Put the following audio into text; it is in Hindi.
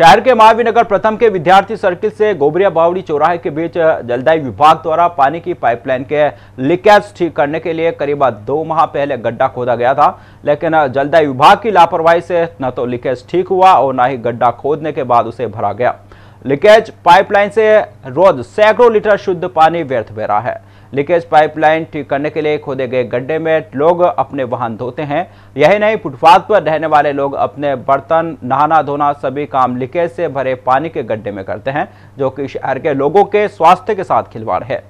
शहर के महावीर नगर प्रथम के विद्यार्थी सर्किल से गोबरिया बावड़ी चौराहे के बीच जलदाय विभाग द्वारा पानी की पाइपलाइन के लीकेज ठीक करने के लिए करीब दो माह पहले गड्ढा खोदा गया था लेकिन जलदाय विभाग की लापरवाही से न तो लीकेज ठीक हुआ और न ही गड्ढा खोदने के बाद उसे भरा गया लीकेज पाइपलाइन से रोज सैकड़ों लीटर शुद्ध पानी व्यर्थ बह रहा है लीकेज पाइपलाइन ठीक करने के लिए खोदे गए गड्ढे में लोग अपने वाहन धोते हैं यही नहीं फुटपाथ पर रहने वाले लोग अपने बर्तन नहाना धोना सभी काम लीकेज से भरे पानी के गड्ढे में करते हैं जो कि शहर के लोगों के स्वास्थ्य के साथ खिलवाड़ है